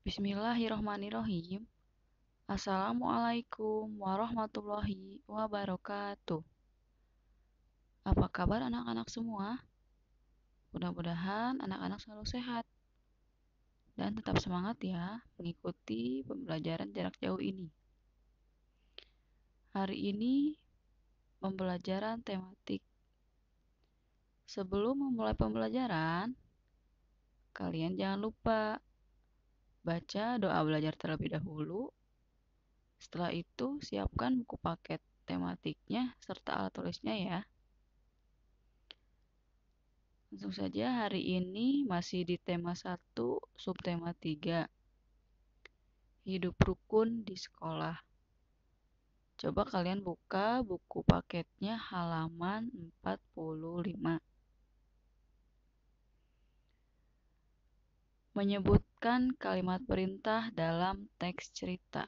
Bismillahirrohmanirrohim. Assalamualaikum warahmatullahi wabarakatuh. Apa kabar anak-anak semua? Mudah-mudahan anak-anak selalu sehat dan tetap semangat ya mengikuti pembelajaran jarak jauh ini. Hari ini pembelajaran tematik. Sebelum memulai pembelajaran, kalian jangan lupa Baca doa belajar terlebih dahulu. Setelah itu, siapkan buku paket tematiknya serta alat tulisnya ya. Langsung saja hari ini masih di tema 1, subtema 3. Hidup rukun di sekolah. Coba kalian buka buku paketnya halaman 45. Menyebut Tempatkan kalimat perintah dalam teks cerita.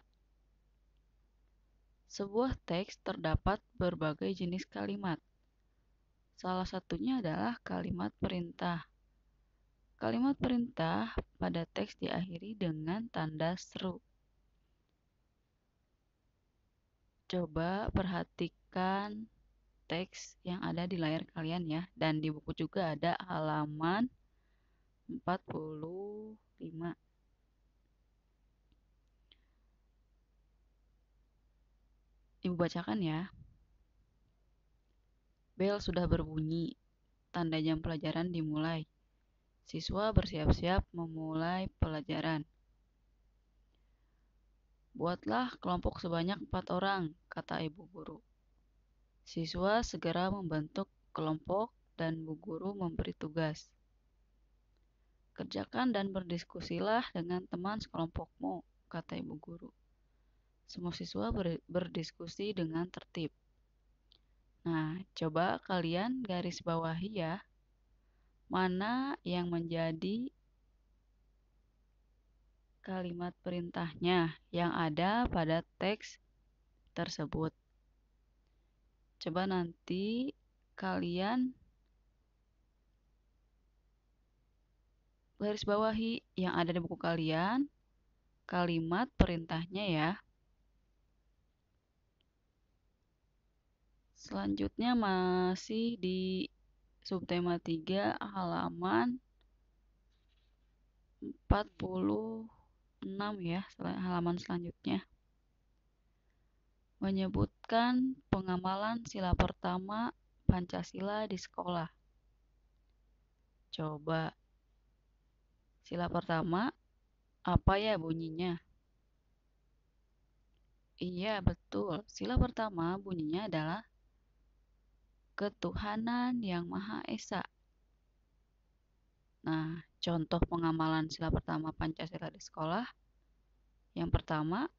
Sebuah teks terdapat berbagai jenis kalimat. Salah satunya adalah kalimat perintah. Kalimat perintah pada teks diakhiri dengan tanda seru. Coba perhatikan teks yang ada di layar kalian ya dan di buku juga ada halaman empat puluh Ibu bacakan ya. Bel sudah berbunyi. Tanda jam pelajaran dimulai. Siswa bersiap-siap memulai pelajaran. Buatlah kelompok sebanyak empat orang, kata ibu guru. Siswa segera membentuk kelompok dan bu guru memberi tugas. Kerjakan dan berdiskusilah dengan teman sekelompokmu, kata ibu guru. Semua siswa ber berdiskusi dengan tertib. Nah, coba kalian garis bawahi ya. Mana yang menjadi kalimat perintahnya yang ada pada teks tersebut. Coba nanti kalian garis bawahi yang ada di buku kalian kalimat perintahnya ya. Selanjutnya masih di subtema 3 halaman 46 ya, halaman selanjutnya. Menyebutkan pengamalan sila pertama Pancasila di sekolah. Coba Sila pertama, apa ya bunyinya? Iya, betul. Sila pertama bunyinya adalah ketuhanan yang Maha Esa. Nah, contoh pengamalan sila pertama Pancasila di sekolah. Yang pertama,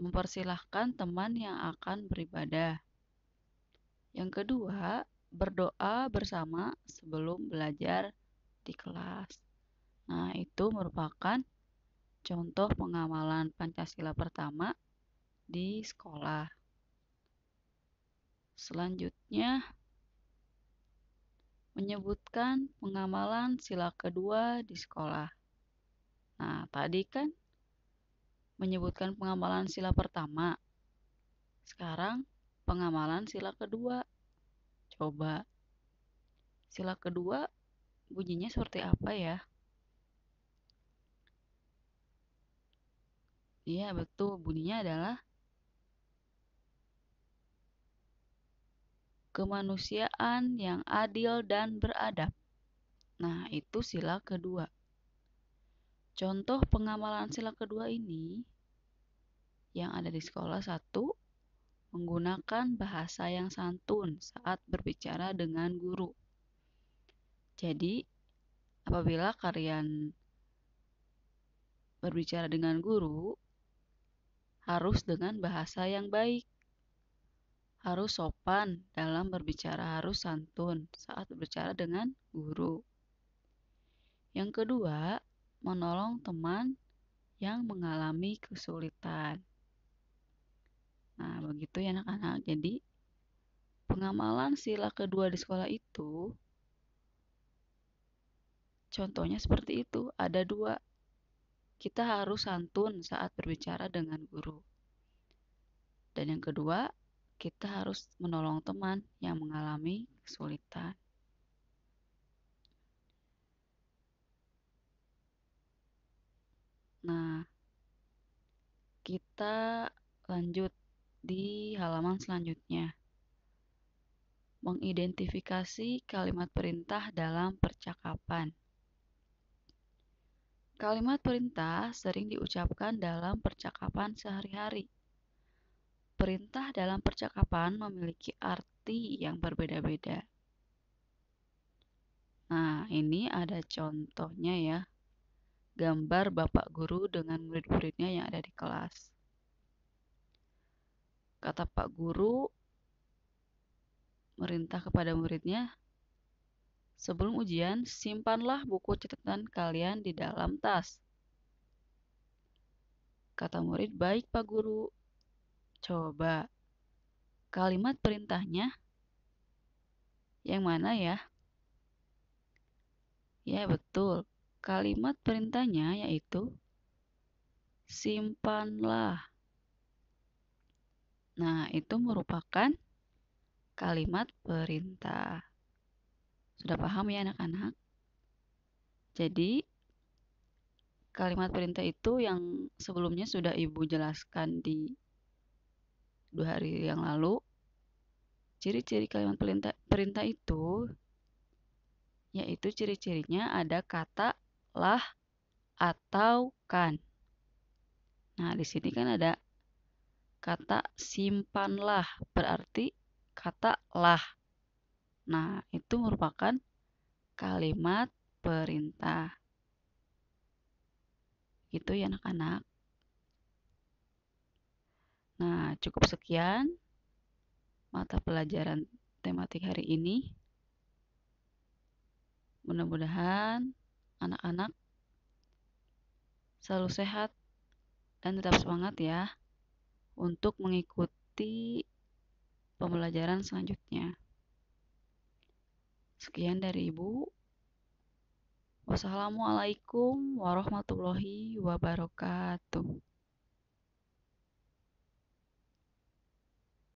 mempersilahkan teman yang akan beribadah. Yang kedua, berdoa bersama sebelum belajar di kelas. Nah, itu merupakan contoh pengamalan Pancasila pertama di sekolah. Selanjutnya, menyebutkan pengamalan sila kedua di sekolah. Nah, tadi kan menyebutkan pengamalan sila pertama. Sekarang pengamalan sila kedua. Coba. Sila kedua bunyinya seperti apa ya? Iya betul, bunyinya adalah kemanusiaan yang adil dan beradab. Nah, itu sila kedua. Contoh pengamalan sila kedua ini yang ada di sekolah satu menggunakan bahasa yang santun saat berbicara dengan guru. Jadi, apabila kalian berbicara dengan guru, harus dengan bahasa yang baik. Harus sopan dalam berbicara, harus santun saat berbicara dengan guru. Yang kedua, menolong teman yang mengalami kesulitan. Nah, begitu ya anak-anak. Jadi, pengamalan sila kedua di sekolah itu contohnya seperti itu. Ada dua kita harus santun saat berbicara dengan guru. Dan yang kedua, kita harus menolong teman yang mengalami kesulitan. Nah, kita lanjut di halaman selanjutnya. Mengidentifikasi kalimat perintah dalam percakapan. Kalimat perintah sering diucapkan dalam percakapan sehari-hari. Perintah dalam percakapan memiliki arti yang berbeda-beda. Nah, ini ada contohnya ya. Gambar bapak guru dengan murid-muridnya yang ada di kelas. Kata Pak Guru merintah kepada muridnya, Sebelum ujian, simpanlah buku catatan kalian di dalam tas. Kata murid, baik Pak Guru. Coba. Kalimat perintahnya yang mana ya? Ya, betul. Kalimat perintahnya yaitu simpanlah. Nah, itu merupakan kalimat perintah. Sudah paham ya anak-anak? Jadi kalimat perintah itu yang sebelumnya sudah Ibu jelaskan di dua hari yang lalu. Ciri-ciri kalimat perintah, perintah itu yaitu ciri-cirinya ada kata lah atau kan. Nah, di sini kan ada kata simpanlah berarti kata lah Nah, itu merupakan kalimat perintah. itu ya anak-anak. Nah, cukup sekian mata pelajaran tematik hari ini. Mudah-mudahan anak-anak selalu sehat dan tetap semangat ya untuk mengikuti pembelajaran selanjutnya. Sekian dari Ibu. Wassalamualaikum warahmatullahi wabarakatuh.